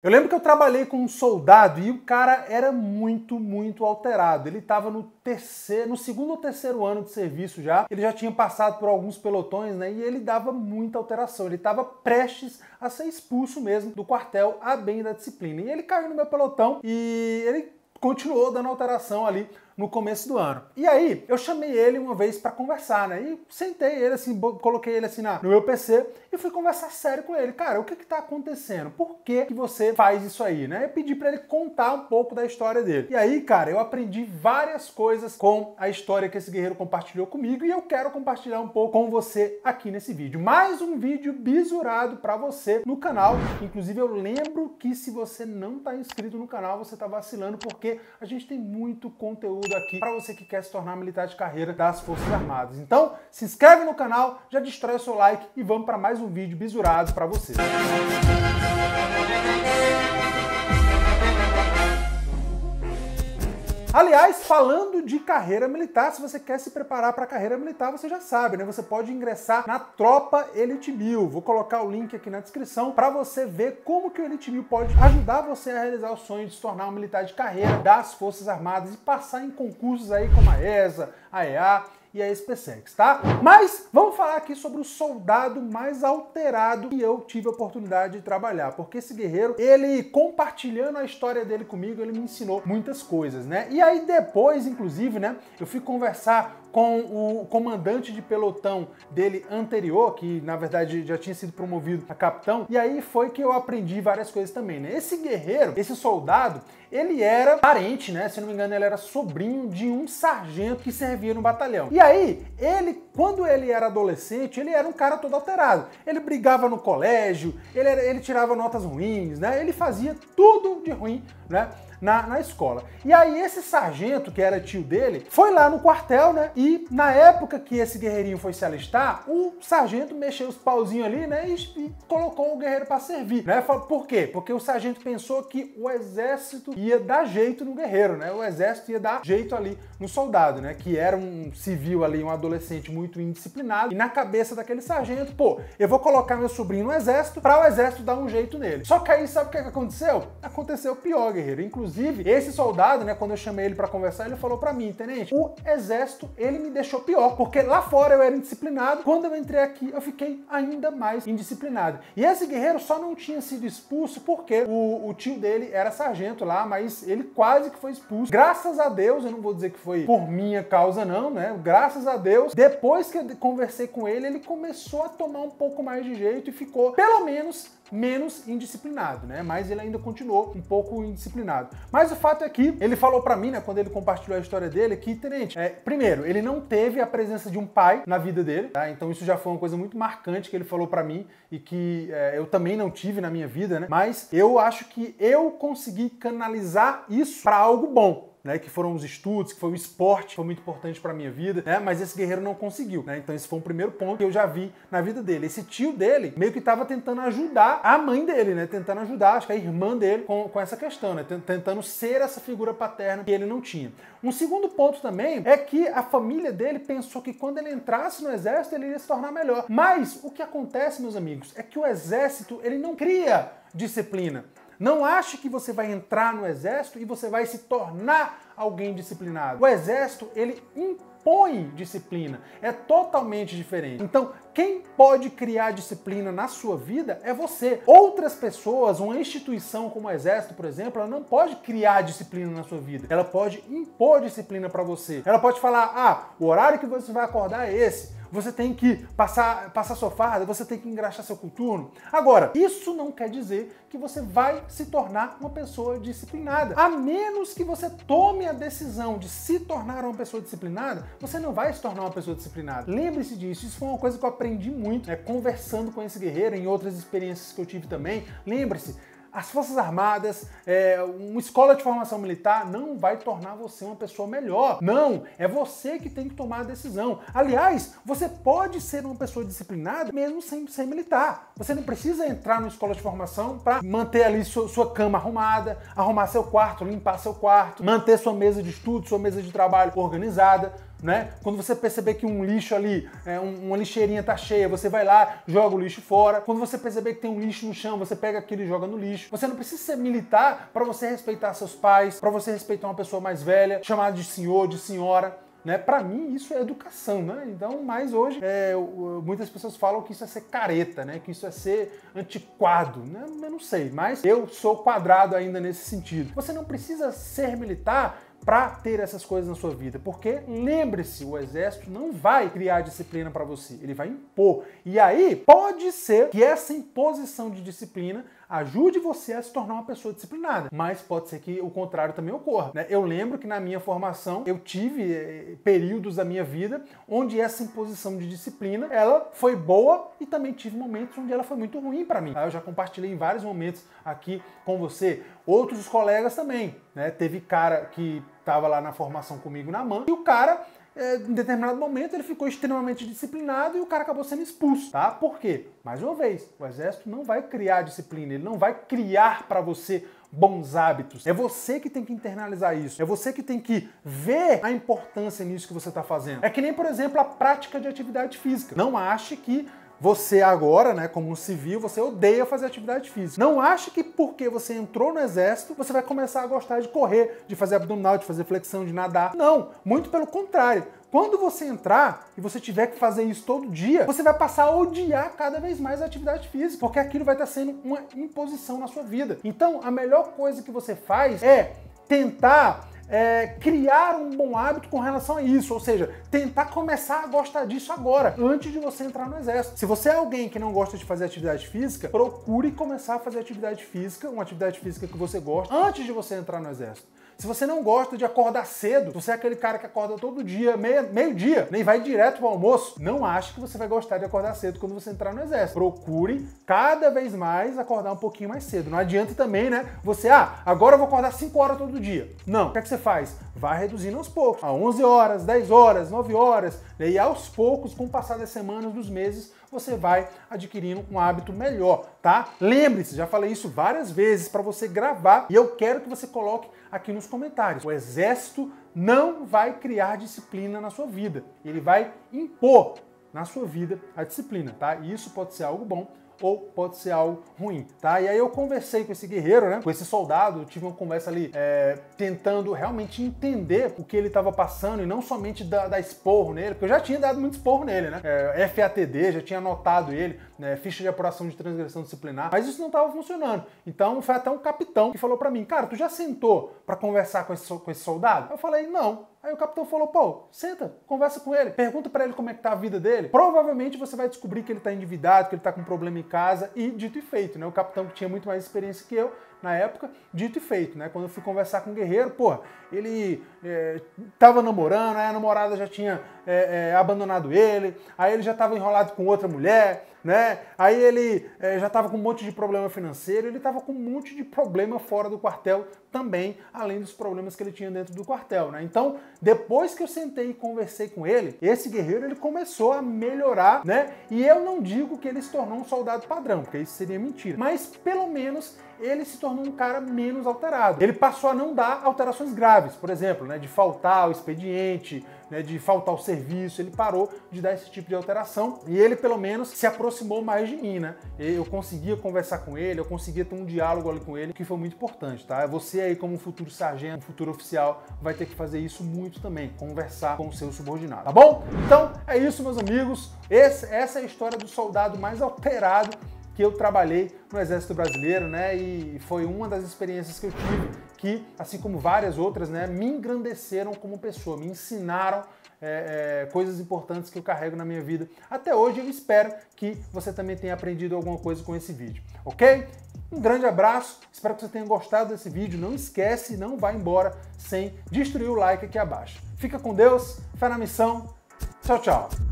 Eu lembro que eu trabalhei com um soldado e o cara era muito, muito alterado. Ele estava no terceiro, no segundo ou terceiro ano de serviço já. Ele já tinha passado por alguns pelotões, né? E ele dava muita alteração. Ele estava prestes a ser expulso mesmo do quartel a bem da disciplina. E ele caiu no meu pelotão e ele continuou dando alteração ali no começo do ano. E aí, eu chamei ele uma vez para conversar, né? E sentei ele assim, coloquei ele assim na, no meu PC e fui conversar sério com ele. Cara, o que que tá acontecendo? Por que que você faz isso aí, né? Eu pedi para ele contar um pouco da história dele. E aí, cara, eu aprendi várias coisas com a história que esse guerreiro compartilhou comigo e eu quero compartilhar um pouco com você aqui nesse vídeo. Mais um vídeo bisurado para você no canal. Inclusive, eu lembro que se você não tá inscrito no canal, você tá vacilando porque a gente tem muito conteúdo conteúdo aqui para você que quer se tornar militar de carreira das Forças Armadas. Então, se inscreve no canal, já destrói o seu like e vamos para mais um vídeo bisurado para você. Aliás, falando de carreira militar, se você quer se preparar para a carreira militar, você já sabe, né? Você pode ingressar na Tropa Elite Mil. Vou colocar o link aqui na descrição para você ver como que o Elite Mil pode ajudar você a realizar o sonho de se tornar um militar de carreira das Forças Armadas e passar em concursos aí como a ESA, a EA, e a SpaceX, tá? Mas vamos falar aqui sobre o soldado mais alterado que eu tive a oportunidade de trabalhar, porque esse guerreiro, ele compartilhando a história dele comigo, ele me ensinou muitas coisas, né? E aí depois, inclusive, né, eu fui conversar com o comandante de pelotão dele anterior, que na verdade já tinha sido promovido a capitão, e aí foi que eu aprendi várias coisas também, né? Esse guerreiro, esse soldado, ele era parente, né? Se não me engano, ele era sobrinho de um sargento que servia no batalhão. E aí, ele, quando ele era adolescente, ele era um cara todo alterado. Ele brigava no colégio, ele, era, ele tirava notas ruins, né? Ele fazia tudo de ruim, né? na, na escola. E aí esse sargento, que era tio dele, foi lá no quartel, né? E na época que esse guerreirinho foi se alistar, o sargento mexeu os pauzinhos ali, né? E, e colocou o guerreiro para servir, né? Por quê? Porque o sargento pensou que o exército ia dar jeito no guerreiro, né? O exército ia dar jeito ali no soldado, né? Que era um civil ali, um adolescente muito indisciplinado. E na cabeça daquele sargento, pô, eu vou colocar meu sobrinho no exército para o exército dar um jeito nele. Só que aí sabe o que é aconteceu? Aconteceu pior, guerreiro. Inclusive Inclusive, esse soldado, né, quando eu chamei ele para conversar, ele falou para mim, tenente, o exército, ele me deixou pior, porque lá fora eu era indisciplinado, quando eu entrei aqui, eu fiquei ainda mais indisciplinado. E esse guerreiro só não tinha sido expulso porque o, o tio dele era sargento lá, mas ele quase que foi expulso. Graças a Deus, eu não vou dizer que foi por minha causa não, né? Graças a Deus, depois que eu conversei com ele, ele começou a tomar um pouco mais de jeito e ficou, pelo menos, menos indisciplinado, né? Mas ele ainda continuou um pouco indisciplinado. Mas o fato é que ele falou para mim, né, quando ele compartilhou a história dele, que, Tenente, é, primeiro, ele não teve a presença de um pai na vida dele, tá? Então isso já foi uma coisa muito marcante que ele falou para mim e que é, eu também não tive na minha vida, né? Mas eu acho que eu consegui canalizar isso para algo bom, né? Que foram os estudos, que foi o esporte, que foi muito importante para minha vida, né? Mas esse guerreiro não conseguiu, né? Então esse foi um primeiro ponto que eu já vi na vida dele. Esse tio dele meio que estava tentando ajudar a mãe dele, né? Tentando ajudar, acho que a irmã dele com, com essa questão, né? Tentando ser essa figura paterna que ele não tinha. Um segundo ponto também é que a família dele pensou que quando ele entrasse no exército ele iria se tornar melhor. Mas o que acontece, meus amigos, é que o exército ele não cria disciplina. Não ache que você vai entrar no exército e você vai se tornar alguém disciplinado. O exército, ele impõe disciplina. É totalmente diferente. Então, quem pode criar disciplina na sua vida é você. Outras pessoas, uma instituição como o exército, por exemplo, ela não pode criar disciplina na sua vida. Ela pode impor disciplina para você. Ela pode falar: "Ah, o horário que você vai acordar é esse você tem que passar, passar sua farda, você tem que engraxar seu coturno. Agora, isso não quer dizer que você vai se tornar uma pessoa disciplinada. A menos que você tome a decisão de se tornar uma pessoa disciplinada, você não vai se tornar uma pessoa disciplinada. Lembre-se disso, isso foi uma coisa que eu aprendi muito, né, conversando com esse guerreiro, em outras experiências que eu tive também. Lembre-se, as Forças Armadas, é, uma escola de formação militar não vai tornar você uma pessoa melhor. Não, é você que tem que tomar a decisão. Aliás, você pode ser uma pessoa disciplinada mesmo sem ser militar. Você não precisa entrar numa escola de formação para manter ali sua, sua cama arrumada, arrumar seu quarto, limpar seu quarto, manter sua mesa de estudo, sua mesa de trabalho organizada né? Quando você perceber que um lixo ali, é, uma lixeirinha tá cheia, você vai lá, joga o lixo fora. Quando você perceber que tem um lixo no chão, você pega aquilo e joga no lixo. Você não precisa ser militar para você respeitar seus pais, para você respeitar uma pessoa mais velha, chamada de senhor, de senhora. Né? Para mim, isso é educação, né? Então, mas hoje, é, muitas pessoas falam que isso é ser careta, né? Que isso é ser antiquado, né? Eu não sei, mas eu sou quadrado ainda nesse sentido. Você não precisa ser militar para ter essas coisas na sua vida, porque lembre-se, o exército não vai criar disciplina para você, ele vai impor. E aí pode ser que essa imposição de disciplina ajude você a se tornar uma pessoa disciplinada. Mas pode ser que o contrário também ocorra. Né? Eu lembro que na minha formação eu tive eh, períodos da minha vida onde essa imposição de disciplina ela foi boa e também tive momentos onde ela foi muito ruim para mim. Eu já compartilhei em vários momentos aqui com você. Outros colegas também, né? Teve cara que estava lá na formação comigo na mão e o cara é, em determinado momento ele ficou extremamente disciplinado e o cara acabou sendo expulso, tá? Por quê? Mais uma vez, o exército não vai criar disciplina, ele não vai criar para você bons hábitos. É você que tem que internalizar isso. É você que tem que ver a importância nisso que você está fazendo. É que nem, por exemplo, a prática de atividade física. Não ache que você agora, né, como um civil, você odeia fazer atividade física. Não acha que porque você entrou no exército, você vai começar a gostar de correr, de fazer abdominal, de fazer flexão, de nadar. Não, muito pelo contrário. Quando você entrar e você tiver que fazer isso todo dia, você vai passar a odiar cada vez mais a atividade física, porque aquilo vai estar sendo uma imposição na sua vida. Então, a melhor coisa que você faz é tentar é, criar um bom hábito com relação a isso, ou seja, tentar começar a gostar disso agora, antes de você entrar no exército. Se você é alguém que não gosta de fazer atividade física, procure começar a fazer atividade física, uma atividade física que você gosta, antes de você entrar no exército. Se você não gosta de acordar cedo, você é aquele cara que acorda todo dia, meio-dia, nem vai direto para o almoço, não acha que você vai gostar de acordar cedo quando você entrar no exército. Procure cada vez mais acordar um pouquinho mais cedo. Não adianta também, né? Você, ah, agora eu vou acordar 5 horas todo dia. Não. O que, é que você faz? Vai reduzindo aos poucos, a 11 horas, 10 horas, 9 horas, e aos poucos, com o passar das semanas, dos meses, você vai adquirindo um hábito melhor, tá? Lembre-se, já falei isso várias vezes para você gravar e eu quero que você coloque aqui nos comentários. O exército não vai criar disciplina na sua vida, ele vai impor na sua vida a disciplina, tá? E isso pode ser algo bom ou pode ser algo ruim, tá? E aí eu conversei com esse guerreiro, né? Com esse soldado, tive uma conversa ali é, tentando realmente entender o que ele estava passando e não somente dar, da esporro nele, porque eu já tinha dado muito esporro nele, né? É, FATD, já tinha anotado ele, né? Ficha de apuração de transgressão disciplinar, mas isso não estava funcionando. Então foi até um capitão que falou para mim, cara, tu já sentou para conversar com esse, com esse soldado? Eu falei, não. Aí o capitão falou: pô, senta, conversa com ele, pergunta para ele como é que tá a vida dele. Provavelmente você vai descobrir que ele tá endividado, que ele tá com um problema em casa, e dito e feito, né? O capitão que tinha muito mais experiência que eu na época, dito e feito, né? Quando eu fui conversar com o Guerreiro, porra, ele é, tava namorando, aí a namorada já tinha é, é, abandonado ele, aí ele já tava enrolado com outra mulher, né? Aí ele é, já tava com um monte de problema financeiro, ele tava com um monte de problema fora do quartel também, além dos problemas que ele tinha dentro do quartel, né? Então, depois que eu sentei e conversei com ele, esse guerreiro ele começou a melhorar, né? E eu não digo que ele se tornou um soldado padrão, porque isso seria mentira, mas pelo menos ele se tornou torna um cara menos alterado. Ele passou a não dar alterações graves, por exemplo, né, de faltar o expediente, né, de faltar o serviço, ele parou de dar esse tipo de alteração e ele pelo menos se aproximou mais de mim, né? Eu conseguia conversar com ele, eu conseguia ter um diálogo ali com ele, que foi muito importante, tá? Você aí como futuro sargento, futuro oficial, vai ter que fazer isso muito também, conversar com o seu subordinado, tá bom? Então é isso, meus amigos. Esse, essa é a história do soldado mais alterado que eu trabalhei no Exército Brasileiro, né? E foi uma das experiências que eu tive que, assim como várias outras, né, me engrandeceram como pessoa, me ensinaram é, é, coisas importantes que eu carrego na minha vida. Até hoje eu espero que você também tenha aprendido alguma coisa com esse vídeo, ok? Um grande abraço, espero que você tenha gostado desse vídeo. Não esquece, não vá embora sem destruir o like aqui abaixo. Fica com Deus, fé na missão. Tchau, tchau.